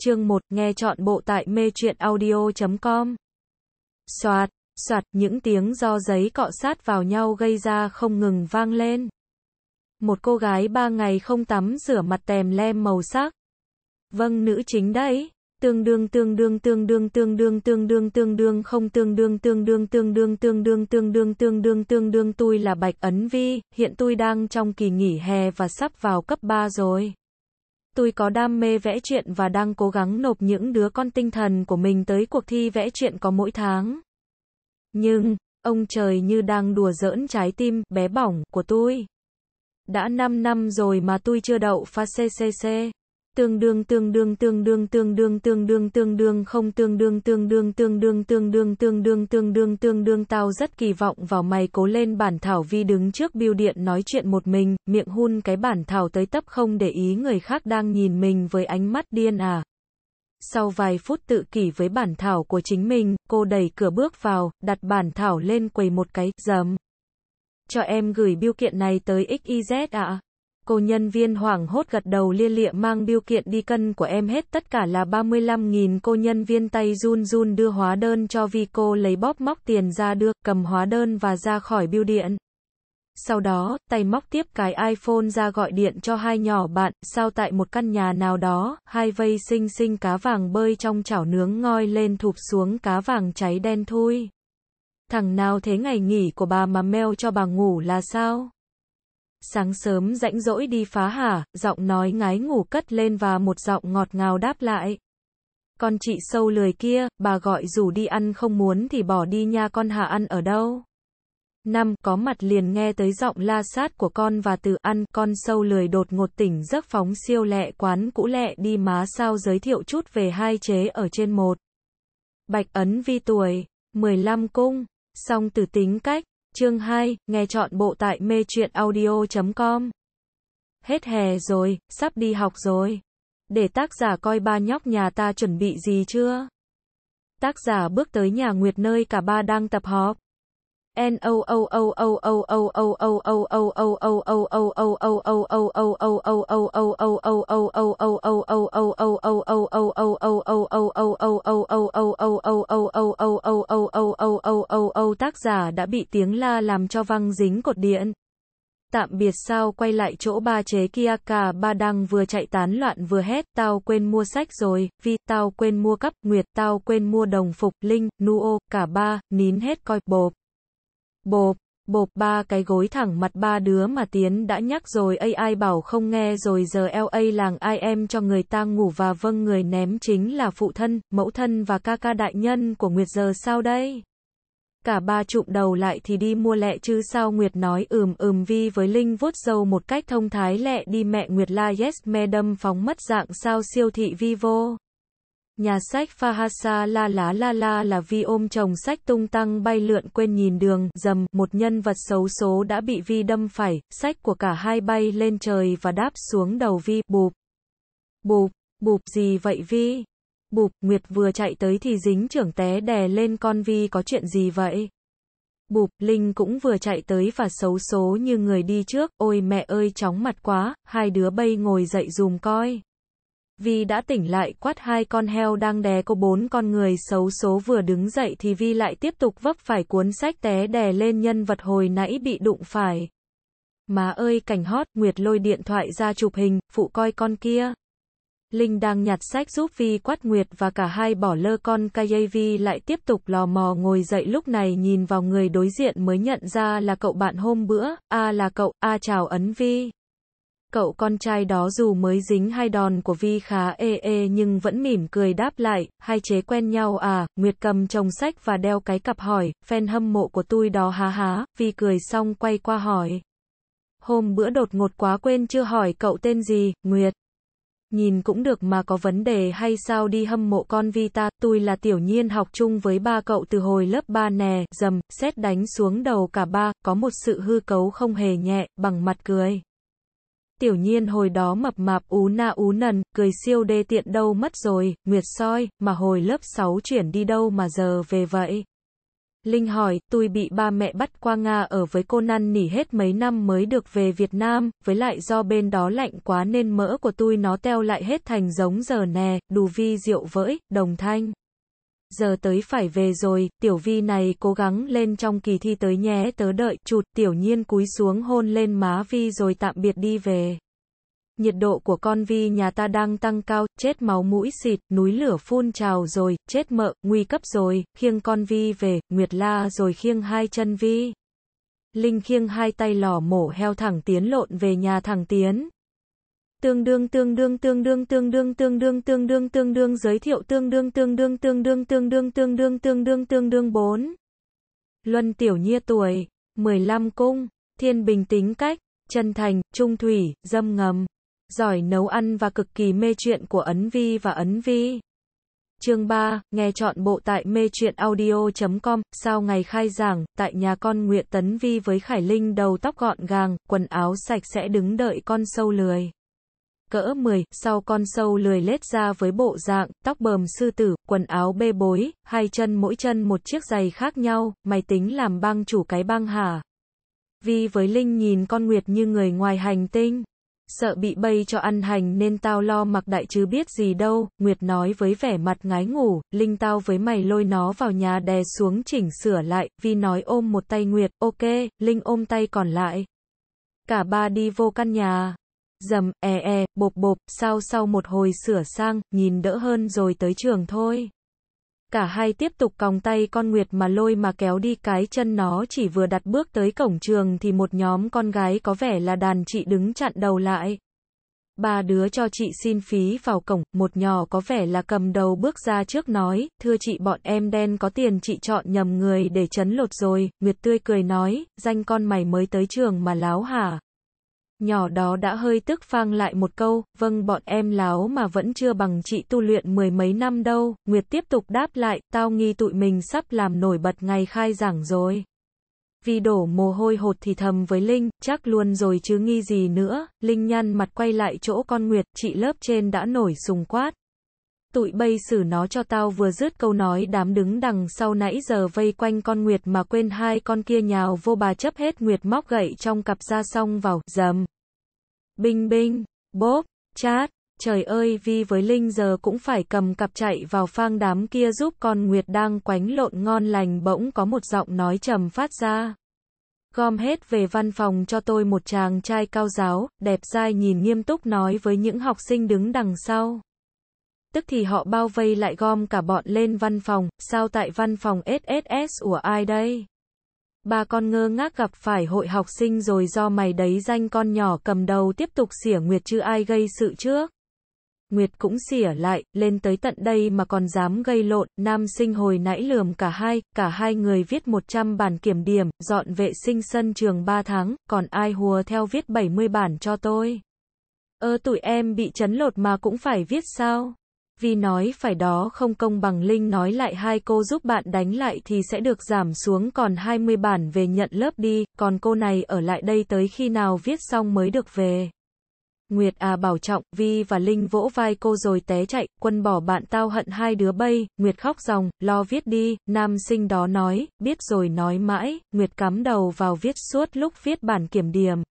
chương 1, nghe chọn bộ tại mê truyện audio.com. Xoạt, xoạt, những tiếng do giấy cọ sát vào nhau gây ra không ngừng vang lên. Một cô gái ba ngày không tắm rửa mặt tèm lem màu sắc. Vâng nữ chính đấy. Tương đương tương đương tương đương tương đương tương đương tương đương không tương đương tương đương tương đương tương đương tương đương tương đương tương đương tôi là Bạch Ấn Vi, hiện tôi đang trong kỳ nghỉ hè và sắp vào cấp 3 rồi tôi có đam mê vẽ truyện và đang cố gắng nộp những đứa con tinh thần của mình tới cuộc thi vẽ truyện có mỗi tháng. Nhưng, ông trời như đang đùa giỡn trái tim bé bỏng của tôi. Đã 5 năm rồi mà tôi chưa đậu pha CCC tương đương tương đương tương đương tương đương tương đương tương đương không tương đương tương đương tương đương tương đương tương đương tương đương tương đương tao rất kỳ vọng vào mày cố lên bản thảo vi đứng trước biêu điện nói chuyện một mình, miệng hun cái bản thảo tới tấp không để ý người khác đang nhìn mình với ánh mắt điên à. Sau vài phút tự kỷ với bản thảo của chính mình, cô đẩy cửa bước vào, đặt bản thảo lên quầy một cái, dầm. Cho em gửi biêu kiện này tới XYZ ạ. À. Cô nhân viên hoảng hốt gật đầu lia lịa mang biêu kiện đi cân của em hết tất cả là 35.000 cô nhân viên tay run run đưa hóa đơn cho vi cô lấy bóp móc tiền ra đưa, cầm hóa đơn và ra khỏi biêu điện. Sau đó, tay móc tiếp cái iPhone ra gọi điện cho hai nhỏ bạn, sao tại một căn nhà nào đó, hai vây xinh xinh cá vàng bơi trong chảo nướng ngoi lên thụp xuống cá vàng cháy đen thui. Thằng nào thế ngày nghỉ của bà mà mail cho bà ngủ là sao? Sáng sớm rãnh rỗi đi phá hả, giọng nói ngái ngủ cất lên và một giọng ngọt ngào đáp lại. Con chị sâu lười kia, bà gọi rủ đi ăn không muốn thì bỏ đi nha con hà ăn ở đâu. Năm, có mặt liền nghe tới giọng la sát của con và từ ăn, con sâu lười đột ngột tỉnh giấc phóng siêu lẹ quán cũ lẹ đi má sao giới thiệu chút về hai chế ở trên một. Bạch ấn vi tuổi, 15 cung, song tử tính cách, Chương 2, nghe chọn bộ tại mê truyện audio.com. Hết hè rồi, sắp đi học rồi. Để tác giả coi ba nhóc nhà ta chuẩn bị gì chưa? Tác giả bước tới nhà Nguyệt nơi cả ba đang tập họp tác giả đã bị tiếng la làm cho văng dính cột điện. Tạm biệt sao quay lại chỗ ba chế kia cả ba đang vừa chạy tán loạn vừa hét, tao quên mua sách rồi, vì tao quên mua cắp, nguyệt, tao quên mua đồng phục, linh, nuo, cả ba, nín hết coi, bộp. Bộp, bộp ba cái gối thẳng mặt ba đứa mà Tiến đã nhắc rồi AI bảo không nghe rồi giờ LA làng ai em cho người ta ngủ và vâng người ném chính là phụ thân, mẫu thân và ca ca đại nhân của Nguyệt giờ sao đây? Cả ba chụm đầu lại thì đi mua lẹ chứ sao Nguyệt nói ừm ừm vi với Linh vuốt dâu một cách thông thái lẹ đi mẹ Nguyệt la yes me đâm phóng mất dạng sao siêu thị vi vô. Nhà sách Fahasa La Lá La La là Vi ôm chồng sách tung tăng bay lượn quên nhìn đường, dầm, một nhân vật xấu số đã bị Vi đâm phải, sách của cả hai bay lên trời và đáp xuống đầu Vi, bụp. Bụp, bụp gì vậy Vi? Bụp, Nguyệt vừa chạy tới thì dính trưởng té đè lên con Vi có chuyện gì vậy? Bụp, Linh cũng vừa chạy tới và xấu số như người đi trước, ôi mẹ ơi chóng mặt quá, hai đứa bay ngồi dậy dùm coi. Vi đã tỉnh lại quát hai con heo đang đè cô bốn con người xấu số vừa đứng dậy thì Vi lại tiếp tục vấp phải cuốn sách té đè lên nhân vật hồi nãy bị đụng phải. Má ơi cảnh hót, Nguyệt lôi điện thoại ra chụp hình, phụ coi con kia. Linh đang nhặt sách giúp Vi quát Nguyệt và cả hai bỏ lơ con Vi lại tiếp tục lò mò ngồi dậy lúc này nhìn vào người đối diện mới nhận ra là cậu bạn hôm bữa, a là cậu, a chào ấn Vi. Cậu con trai đó dù mới dính hai đòn của Vi khá ê ê nhưng vẫn mỉm cười đáp lại, hai chế quen nhau à, Nguyệt cầm chồng sách và đeo cái cặp hỏi, fan hâm mộ của tôi đó há há, Vi cười xong quay qua hỏi. Hôm bữa đột ngột quá quên chưa hỏi cậu tên gì, Nguyệt. Nhìn cũng được mà có vấn đề hay sao đi hâm mộ con Vi ta, tôi là tiểu nhiên học chung với ba cậu từ hồi lớp ba nè, dầm, xét đánh xuống đầu cả ba, có một sự hư cấu không hề nhẹ, bằng mặt cười. Tiểu nhiên hồi đó mập mạp ú na ú nần, cười siêu đê tiện đâu mất rồi, Nguyệt soi, mà hồi lớp 6 chuyển đi đâu mà giờ về vậy? Linh hỏi, tôi bị ba mẹ bắt qua Nga ở với cô năn nỉ hết mấy năm mới được về Việt Nam, với lại do bên đó lạnh quá nên mỡ của tôi nó teo lại hết thành giống giờ nè, đù vi rượu vỡi, đồng thanh giờ tới phải về rồi, tiểu vi này cố gắng lên trong kỳ thi tới nhé tớ đợi, chụt, tiểu nhiên cúi xuống hôn lên má vi rồi tạm biệt đi về. Nhiệt độ của con vi nhà ta đang tăng cao, chết máu mũi xịt, núi lửa phun trào rồi, chết mợ, nguy cấp rồi, khiêng con vi về, nguyệt la rồi khiêng hai chân vi. Linh khiêng hai tay lò mổ heo thẳng tiến lộn về nhà thẳng tiến tương đương tương đương tương đương tương đương tương đương tương đương tương đương giới thiệu tương đương tương đương tương đương tương đương tương đương tương đương tương đương 4. Luân tiểu nhi tuổi, 15 cung, thiên bình tính cách, chân thành, trung thủy, dâm ngầm, giỏi nấu ăn và cực kỳ mê chuyện của Ấn Vi và Ấn Vi. Chương 3, nghe chọn bộ tại mê chuyện audio.com, sau ngày khai giảng, tại nhà con Nguyện Tấn Vi với Khải Linh đầu tóc gọn gàng, quần áo sạch sẽ đứng đợi con sâu lười cỡ 10, sau con sâu lười lết ra với bộ dạng, tóc bờm sư tử, quần áo bê bối, hai chân mỗi chân một chiếc giày khác nhau, mày tính làm băng chủ cái băng hả? Vi với Linh nhìn con Nguyệt như người ngoài hành tinh. Sợ bị bay cho ăn hành nên tao lo mặc đại chứ biết gì đâu, Nguyệt nói với vẻ mặt ngái ngủ, Linh tao với mày lôi nó vào nhà đè xuống chỉnh sửa lại, Vi nói ôm một tay Nguyệt, ok, Linh ôm tay còn lại. Cả ba đi vô căn nhà dầm, e e, bộp bộp, sau sau một hồi sửa sang, nhìn đỡ hơn rồi tới trường thôi. Cả hai tiếp tục còng tay con Nguyệt mà lôi mà kéo đi cái chân nó chỉ vừa đặt bước tới cổng trường thì một nhóm con gái có vẻ là đàn chị đứng chặn đầu lại. Ba đứa cho chị xin phí vào cổng, một nhỏ có vẻ là cầm đầu bước ra trước nói, thưa chị bọn em đen có tiền chị chọn nhầm người để chấn lột rồi, Nguyệt tươi cười nói, danh con mày mới tới trường mà láo hả, Nhỏ đó đã hơi tức phang lại một câu, vâng bọn em láo mà vẫn chưa bằng chị tu luyện mười mấy năm đâu, Nguyệt tiếp tục đáp lại, tao nghi tụi mình sắp làm nổi bật ngày khai giảng rồi. Vì đổ mồ hôi hột thì thầm với Linh, chắc luôn rồi chứ nghi gì nữa, Linh nhăn mặt quay lại chỗ con Nguyệt, chị lớp trên đã nổi sùng quát, tụi bây xử nó cho tao vừa dứt câu nói đám đứng đằng sau nãy giờ vây quanh con Nguyệt mà quên hai con kia nhào vô bà chấp hết Nguyệt móc gậy trong cặp ra xong vào, dầm. Binh binh, bốp, chát, trời ơi Vi với Linh giờ cũng phải cầm cặp chạy vào phang đám kia giúp con Nguyệt đang quánh lộn ngon lành bỗng có một giọng nói trầm phát ra. Gom hết về văn phòng cho tôi một chàng trai cao giáo, đẹp dai nhìn nghiêm túc nói với những học sinh đứng đằng sau. Tức thì họ bao vây lại gom cả bọn lên văn phòng, sao tại văn phòng SSS của ai đây? Bà con ngơ ngác gặp phải hội học sinh rồi do mày đấy danh con nhỏ cầm đầu tiếp tục xỉa Nguyệt chứ ai gây sự trước. Nguyệt cũng xỉa lại, lên tới tận đây mà còn dám gây lộn, nam sinh hồi nãy lườm cả hai, cả hai người viết 100 bản kiểm điểm, dọn vệ sinh sân trường 3 tháng, còn ai hùa theo viết 70 bản cho tôi. Ơ ờ, tụi em bị chấn lột mà cũng phải viết sao? Vi nói phải đó không công bằng Linh nói lại hai cô giúp bạn đánh lại thì sẽ được giảm xuống còn 20 bản về nhận lớp đi, còn cô này ở lại đây tới khi nào viết xong mới được về. Nguyệt à bảo trọng, Vi và Linh vỗ vai cô rồi té chạy, quân bỏ bạn tao hận hai đứa bay, Nguyệt khóc ròng, lo viết đi, nam sinh đó nói, biết rồi nói mãi, Nguyệt cắm đầu vào viết suốt lúc viết bản kiểm điểm.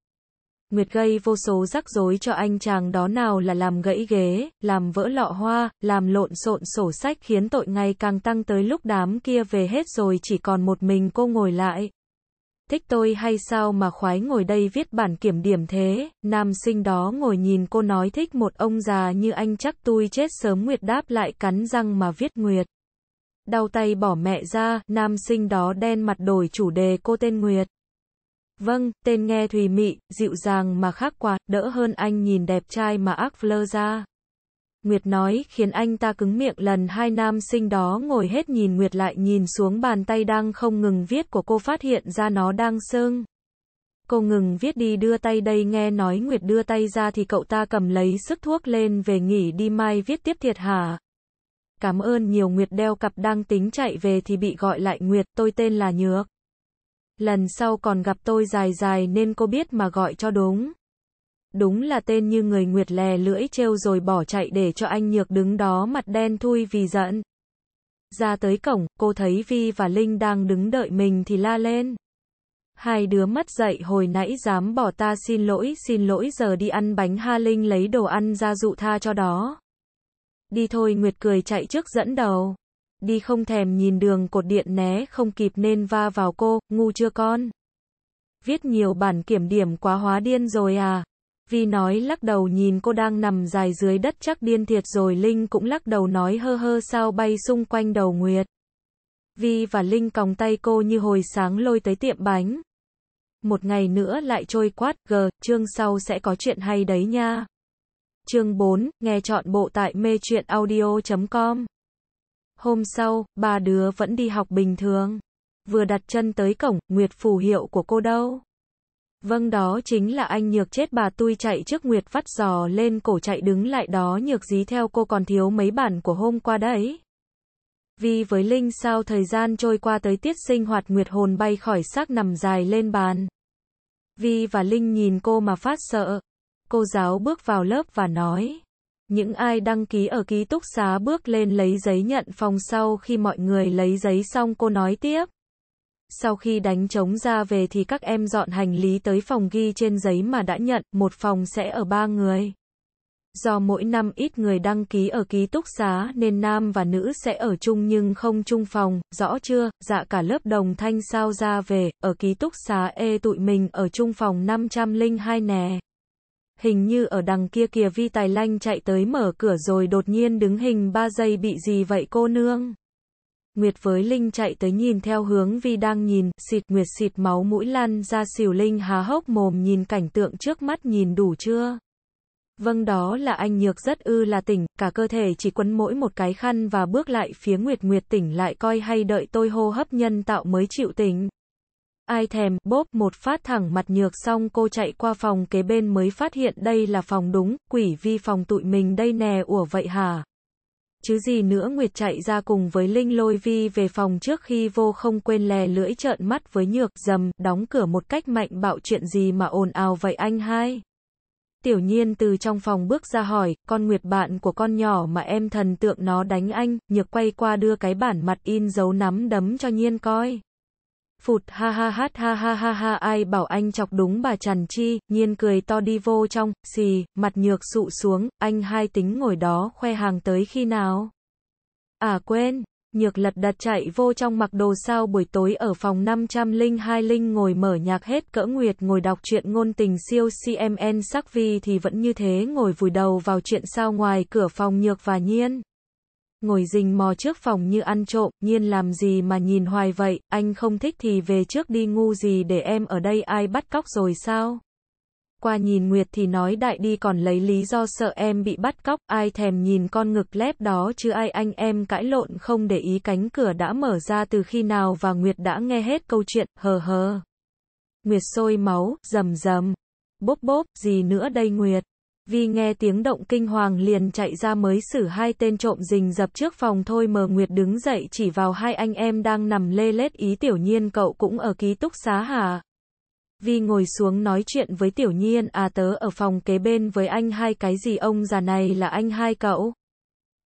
Nguyệt gây vô số rắc rối cho anh chàng đó nào là làm gãy ghế, làm vỡ lọ hoa, làm lộn xộn sổ sách khiến tội ngày càng tăng tới lúc đám kia về hết rồi chỉ còn một mình cô ngồi lại. Thích tôi hay sao mà khoái ngồi đây viết bản kiểm điểm thế, nam sinh đó ngồi nhìn cô nói thích một ông già như anh chắc tôi chết sớm Nguyệt đáp lại cắn răng mà viết Nguyệt. Đau tay bỏ mẹ ra, nam sinh đó đen mặt đổi chủ đề cô tên Nguyệt. Vâng, tên nghe thùy mị, dịu dàng mà khác quả, đỡ hơn anh nhìn đẹp trai mà ác flơ ra. Nguyệt nói, khiến anh ta cứng miệng lần hai nam sinh đó ngồi hết nhìn Nguyệt lại nhìn xuống bàn tay đang không ngừng viết của cô phát hiện ra nó đang sưng. Cô ngừng viết đi đưa tay đây nghe nói Nguyệt đưa tay ra thì cậu ta cầm lấy sức thuốc lên về nghỉ đi mai viết tiếp thiệt hả? Cảm ơn nhiều Nguyệt đeo cặp đang tính chạy về thì bị gọi lại Nguyệt, tôi tên là Nhược lần sau còn gặp tôi dài dài nên cô biết mà gọi cho đúng. Đúng là tên như người nguyệt lè lưỡi trêu rồi bỏ chạy để cho anh nhược đứng đó mặt đen thui vì giận. Ra tới cổng, cô thấy Vi và Linh đang đứng đợi mình thì la lên. Hai đứa mất dậy hồi nãy dám bỏ ta xin lỗi, xin lỗi giờ đi ăn bánh ha Linh lấy đồ ăn ra dụ tha cho đó. Đi thôi Nguyệt cười chạy trước dẫn đầu đi không thèm nhìn đường cột điện né không kịp nên va vào cô, ngu chưa con? Viết nhiều bản kiểm điểm quá hóa điên rồi à? Vi nói lắc đầu nhìn cô đang nằm dài dưới đất chắc điên thiệt rồi Linh cũng lắc đầu nói hơ hơ sao bay xung quanh đầu Nguyệt. Vi và Linh còng tay cô như hồi sáng lôi tới tiệm bánh. Một ngày nữa lại trôi quát, g chương sau sẽ có chuyện hay đấy nha. Chương 4, nghe chọn bộ tại mê chuyện audio.com Hôm sau, ba đứa vẫn đi học bình thường. Vừa đặt chân tới cổng, Nguyệt phù hiệu của cô đâu? Vâng đó chính là anh nhược chết bà tui chạy trước Nguyệt vắt giò lên cổ chạy đứng lại đó nhược dí theo cô còn thiếu mấy bản của hôm qua đấy. Vì với Linh sao thời gian trôi qua tới tiết sinh hoạt Nguyệt hồn bay khỏi xác nằm dài lên bàn. Vi và Linh nhìn cô mà phát sợ. Cô giáo bước vào lớp và nói. Những ai đăng ký ở ký túc xá bước lên lấy giấy nhận phòng sau khi mọi người lấy giấy xong cô nói tiếp. Sau khi đánh trống ra về thì các em dọn hành lý tới phòng ghi trên giấy mà đã nhận, một phòng sẽ ở ba người. Do mỗi năm ít người đăng ký ở ký túc xá nên nam và nữ sẽ ở chung nhưng không chung phòng, rõ chưa? Dạ cả lớp đồng thanh sao ra về, ở ký túc xá e tụi mình ở chung phòng 502 nè hình như ở đằng kia kìa Vi Tài Lanh chạy tới mở cửa rồi đột nhiên đứng hình ba giây bị gì vậy cô nương? Nguyệt với Linh chạy tới nhìn theo hướng Vi đang nhìn, xịt Nguyệt xịt máu mũi lăn ra xỉu Linh há hốc mồm nhìn cảnh tượng trước mắt nhìn đủ chưa? Vâng đó là anh nhược rất ư là tỉnh, cả cơ thể chỉ quấn mỗi một cái khăn và bước lại phía Nguyệt Nguyệt tỉnh lại coi hay đợi tôi hô hấp nhân tạo mới chịu tỉnh ai thèm, bốp một phát thẳng mặt nhược xong cô chạy qua phòng kế bên mới phát hiện đây là phòng đúng, quỷ vi phòng tụi mình đây nè ủa vậy hả? Chứ gì nữa Nguyệt chạy ra cùng với Linh lôi vi về phòng trước khi vô không quên lè lưỡi trợn mắt với nhược dầm, đóng cửa một cách mạnh bạo chuyện gì mà ồn ào vậy anh hai? Tiểu nhiên từ trong phòng bước ra hỏi, con Nguyệt bạn của con nhỏ mà em thần tượng nó đánh anh, nhược quay qua đưa cái bản mặt in dấu nắm đấm cho nhiên coi. Phụt ha ha hát ha ha ha ha ai bảo anh chọc đúng bà Trần Chi, nhiên cười to đi vô trong, xì, mặt nhược sụ xuống, anh hai tính ngồi đó khoe hàng tới khi nào? À quên, nhược lật đặt chạy vô trong mặc đồ sao buổi tối ở phòng 502 Linh ngồi mở nhạc hết cỡ nguyệt ngồi đọc chuyện ngôn tình siêu CMN sắc vi thì vẫn như thế ngồi vùi đầu vào chuyện sao ngoài cửa phòng nhược và nhiên ngồi rình mò trước phòng như ăn trộm, nhiên làm gì mà nhìn hoài vậy, anh không thích thì về trước đi ngu gì để em ở đây ai bắt cóc rồi sao? Qua nhìn Nguyệt thì nói đại đi còn lấy lý do sợ em bị bắt cóc, ai thèm nhìn con ngực lép đó chứ ai anh em cãi lộn không để ý cánh cửa đã mở ra từ khi nào và Nguyệt đã nghe hết câu chuyện, hờ hờ. Nguyệt sôi máu, rầm rầm. Bốp bốp, gì nữa đây Nguyệt? Vi nghe tiếng động kinh hoàng liền chạy ra mới xử hai tên trộm rình dập trước phòng thôi mờ Nguyệt đứng dậy chỉ vào hai anh em đang nằm lê lết ý tiểu nhiên cậu cũng ở ký túc xá hà Vi ngồi xuống nói chuyện với tiểu nhiên à tớ ở phòng kế bên với anh hai cái gì ông già này là anh hai cậu?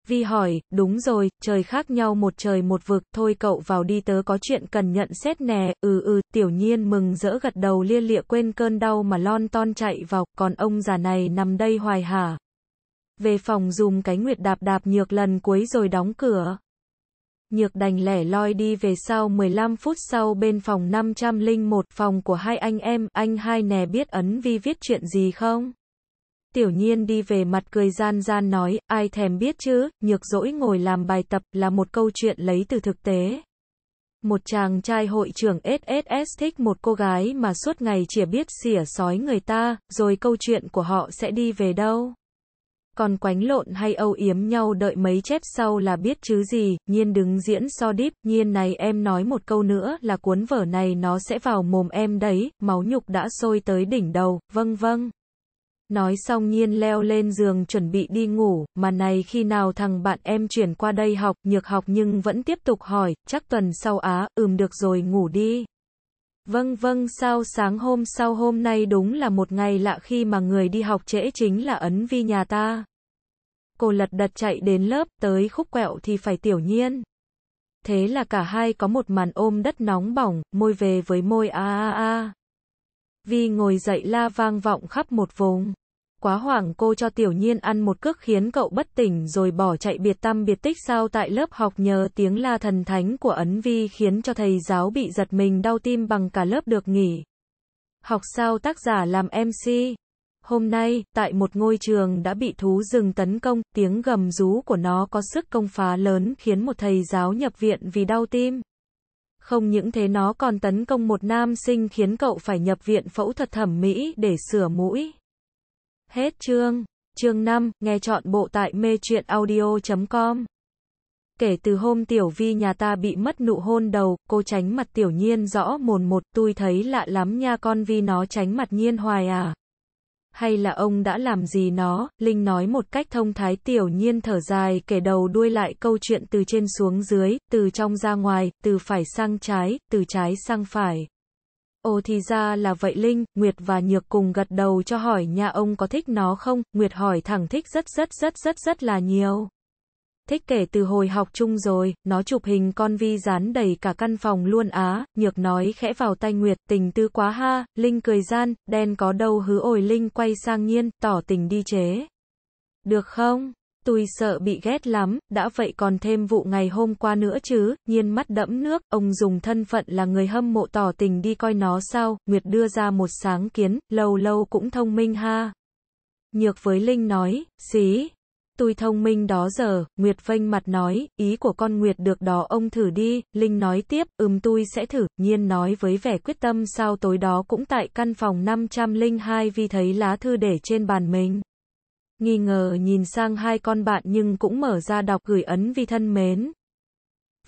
Vi hỏi, đúng rồi, trời khác nhau một trời một vực, thôi cậu vào đi tớ có chuyện cần nhận xét nè, ừ ừ, tiểu nhiên mừng rỡ gật đầu lia lịa quên cơn đau mà lon ton chạy vào, còn ông già này nằm đây hoài hả. Về phòng dùng cái nguyệt đạp đạp nhược lần cuối rồi đóng cửa. Nhược đành lẻ loi đi về sau 15 phút sau bên phòng 501 phòng của hai anh em, anh hai nè biết ấn vi viết chuyện gì không? Tiểu nhiên đi về mặt cười gian gian nói, ai thèm biết chứ, nhược dỗi ngồi làm bài tập là một câu chuyện lấy từ thực tế. Một chàng trai hội trưởng SSS thích một cô gái mà suốt ngày chỉ biết xỉa sói người ta, rồi câu chuyện của họ sẽ đi về đâu. Còn quánh lộn hay âu yếm nhau đợi mấy chép sau là biết chứ gì, nhiên đứng diễn so deep, nhiên này em nói một câu nữa là cuốn vở này nó sẽ vào mồm em đấy, máu nhục đã sôi tới đỉnh đầu, vâng vâng. Nói xong nhiên leo lên giường chuẩn bị đi ngủ, mà này khi nào thằng bạn em chuyển qua đây học, nhược học nhưng vẫn tiếp tục hỏi, chắc tuần sau á, ừm được rồi ngủ đi. Vâng vâng sao sáng hôm sau hôm nay đúng là một ngày lạ khi mà người đi học trễ chính là ấn vi nhà ta. Cô lật đật chạy đến lớp, tới khúc quẹo thì phải tiểu nhiên. Thế là cả hai có một màn ôm đất nóng bỏng, môi về với môi a a a. Vi ngồi dậy la vang vọng khắp một vùng. Quá hoảng cô cho tiểu nhiên ăn một cước khiến cậu bất tỉnh rồi bỏ chạy biệt tâm biệt tích sao tại lớp học nhờ tiếng la thần thánh của ấn vi khiến cho thầy giáo bị giật mình đau tim bằng cả lớp được nghỉ. Học sao tác giả làm MC. Hôm nay, tại một ngôi trường đã bị thú rừng tấn công, tiếng gầm rú của nó có sức công phá lớn khiến một thầy giáo nhập viện vì đau tim. Không những thế nó còn tấn công một nam sinh khiến cậu phải nhập viện phẫu thuật thẩm mỹ để sửa mũi. Hết chương. Chương 5, nghe chọn bộ tại mê truyện audio.com. Kể từ hôm tiểu vi nhà ta bị mất nụ hôn đầu, cô tránh mặt tiểu nhiên rõ mồn một, tôi thấy lạ lắm nha con vi nó tránh mặt nhiên hoài à. Hay là ông đã làm gì nó, Linh nói một cách thông thái tiểu nhiên thở dài kể đầu đuôi lại câu chuyện từ trên xuống dưới, từ trong ra ngoài, từ phải sang trái, từ trái sang phải. Ồ thì ra là vậy Linh, Nguyệt và Nhược cùng gật đầu cho hỏi nhà ông có thích nó không, Nguyệt hỏi thẳng thích rất rất rất rất rất là nhiều. Thích kể từ hồi học chung rồi, nó chụp hình con vi dán đầy cả căn phòng luôn á, nhược nói khẽ vào tay Nguyệt, tình tư quá ha, Linh cười gian, đen có đâu hứ ổi Linh quay sang nhiên, tỏ tình đi chế. Được không? tôi sợ bị ghét lắm, đã vậy còn thêm vụ ngày hôm qua nữa chứ, nhiên mắt đẫm nước, ông dùng thân phận là người hâm mộ tỏ tình đi coi nó sao, Nguyệt đưa ra một sáng kiến, lâu lâu cũng thông minh ha. Nhược với Linh nói, xí, tôi thông minh đó giờ, Nguyệt vênh mặt nói, ý của con Nguyệt được đó ông thử đi, Linh nói tiếp, ừm tôi sẽ thử, nhiên nói với vẻ quyết tâm sao tối đó cũng tại căn phòng 502 vì thấy lá thư để trên bàn mình nghi ngờ nhìn sang hai con bạn nhưng cũng mở ra đọc gửi ấn vi thân mến.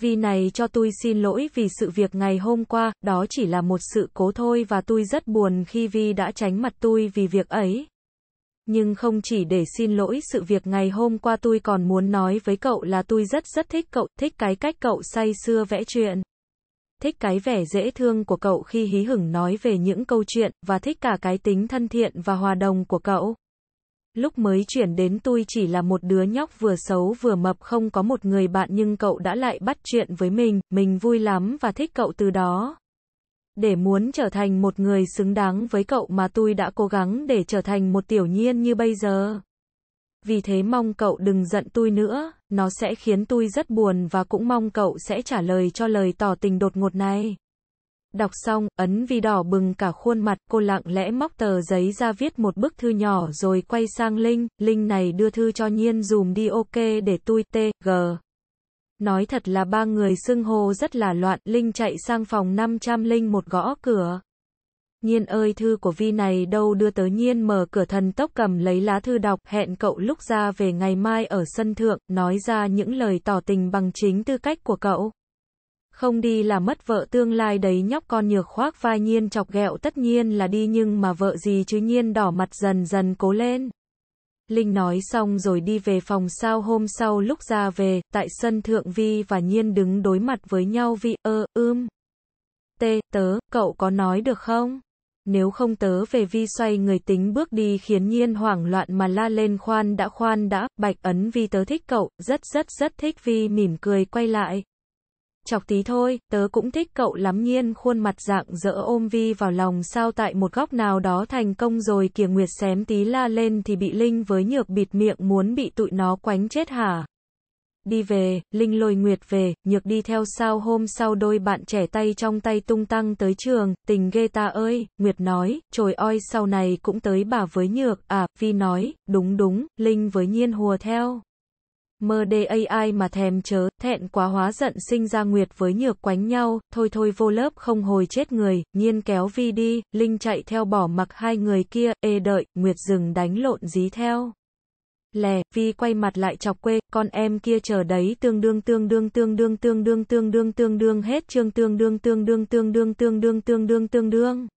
Vì này cho tôi xin lỗi vì sự việc ngày hôm qua, đó chỉ là một sự cố thôi và tôi rất buồn khi Vi đã tránh mặt tôi vì việc ấy. Nhưng không chỉ để xin lỗi sự việc ngày hôm qua tôi còn muốn nói với cậu là tôi rất rất thích cậu, thích cái cách cậu say xưa vẽ chuyện. Thích cái vẻ dễ thương của cậu khi hí hửng nói về những câu chuyện, và thích cả cái tính thân thiện và hòa đồng của cậu. Lúc mới chuyển đến tôi chỉ là một đứa nhóc vừa xấu vừa mập không có một người bạn nhưng cậu đã lại bắt chuyện với mình, mình vui lắm và thích cậu từ đó. Để muốn trở thành một người xứng đáng với cậu mà tôi đã cố gắng để trở thành một tiểu nhiên như bây giờ. Vì thế mong cậu đừng giận tôi nữa, nó sẽ khiến tôi rất buồn và cũng mong cậu sẽ trả lời cho lời tỏ tình đột ngột này. Đọc xong, ấn vì đỏ bừng cả khuôn mặt, cô lặng lẽ móc tờ giấy ra viết một bức thư nhỏ rồi quay sang Linh, Linh này đưa thư cho nhiên dùm đi ok để tôi t, g. Nói thật là ba người xưng hô rất là loạn, Linh chạy sang phòng 500 Linh một gõ cửa. Nhiên ơi thư của Vi này đâu đưa tới Nhiên mở cửa thần tốc cầm lấy lá thư đọc hẹn cậu lúc ra về ngày mai ở sân thượng, nói ra những lời tỏ tình bằng chính tư cách của cậu không đi là mất vợ tương lai đấy nhóc con nhược khoác vai nhiên chọc ghẹo tất nhiên là đi nhưng mà vợ gì chứ nhiên đỏ mặt dần dần cố lên. Linh nói xong rồi đi về phòng sao hôm sau lúc ra về, tại sân thượng Vi và Nhiên đứng đối mặt với nhau Vi ơ, ưm. Tê, tớ, cậu có nói được không? Nếu không tớ về Vi xoay người tính bước đi khiến Nhiên hoảng loạn mà la lên khoan đã khoan đã, bạch ấn Vi tớ thích cậu, rất rất rất thích Vi mỉm cười quay lại chọc tí thôi, tớ cũng thích cậu lắm nhiên khuôn mặt dạng dỡ ôm Vi vào lòng sao tại một góc nào đó thành công rồi kìa Nguyệt xém tí la lên thì bị Linh với nhược bịt miệng muốn bị tụi nó quánh chết hả? Đi về, Linh lôi Nguyệt về, nhược đi theo sao hôm sau đôi bạn trẻ tay trong tay tung tăng tới trường, tình ghê ta ơi, Nguyệt nói, trời ơi sau này cũng tới bà với nhược, à, Vi nói, đúng đúng, Linh với nhiên hùa theo. MDAI mà thèm chớ, thẹn quá hóa giận sinh ra nguyệt với nhược quánh nhau, thôi thôi vô lớp không hồi chết người, nhiên kéo vi đi, Linh chạy theo bỏ mặc hai người kia, ê đợi, nguyệt dừng đánh lộn dí theo. Lè, Vi quay mặt lại chọc quê, con em kia chờ đấy tương đương tương đương tương đương tương đương tương đương tương đương hết chương tương đương tương đương tương đương tương đương tương đương tương đương.